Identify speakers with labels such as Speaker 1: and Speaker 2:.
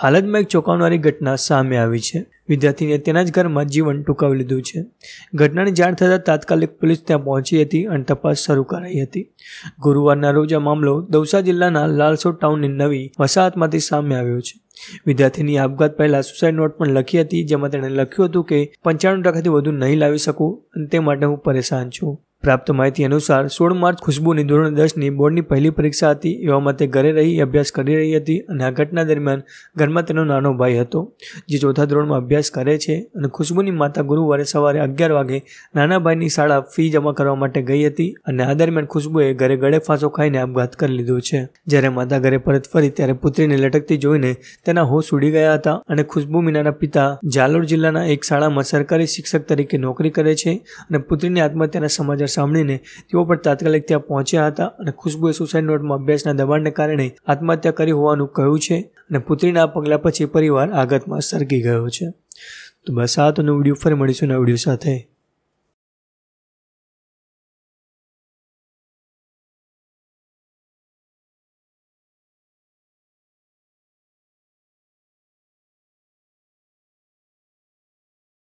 Speaker 1: હાલતમાં એક ચોંકાવનારી ઘટના સામે આવી છે વિદ્યાર્થીને તેના જ ઘરમાં જીવન ટૂંકાવી લીધું છે ઘટનાની જાણ થતાં તાત્કાલિક પોલીસ ત્યાં પહોંચી હતી અને તપાસ શરૂ કરાઈ હતી ગુરુવારના રોજ આ મામલો દૌસા જિલ્લાના લાલસો ટાઉનની નવી વસાહતમાંથી સામે આવ્યો છે વિદ્યાર્થીની આપઘાત પહેલાં સુસાઇડ નોટ પણ લખી હતી જેમાં તેણે લખ્યું હતું કે પંચાણું ટકાથી વધુ નહીં લાવી શકું અને તે માટે હું પરેશાન છું પ્રાપ્ત માહિતી અનુસાર સોળ માર્ચ ખુશ્બુની ધોરણ દસની બોર્ડની પહેલી પરીક્ષા હતી એવામાં તે ઘરે રહી અભ્યાસ કરી રહી હતી અને આ ઘટના દરમિયાન ઘરમાં તેનો નાનો ભાઈ હતો જે ચોથા ધોરણમાં અભ્યાસ કરે છે અને ખુશ્બુની માતા ગુરુવારે સવારે અગિયાર વાગે નાના ભાઈની શાળા ફી જમા કરવા માટે ગઈ હતી અને આ દરમિયાન ખુશ્બુએ ઘરે ગળે ફાંસો ખાઈને આપઘાત કરી લીધો છે જ્યારે માતા ઘરે પરત ફરી ત્યારે પુત્રીને લટકતી જોઈને તેના હોશ ઉડી ગયા હતા અને ખુશ્બુ મીનાના પિતા જાલોર જિલ્લાના એક શાળામાં સરકારી શિક્ષક તરીકે નોકરી કરે છે અને પુત્રીની આત્મહત્યાના સમાચાર સાંભળીને તેઓ પણ તાત્કાલિક ત્યાં પહોંચ્યા હતા અને ખુશ્બુએ સુસાઇડ નોટમાં અભ્યાસના દબાણને કારણે આત્મહત્યા કરી હોવાનું કહ્યું છે અને પુત્રીના પગલાં પછી પરિવાર આઘાતમાં સરકી ગયો છે તો બસ આ તો વિડીયો ફરી મળીશું નવા વિડીયો સાથે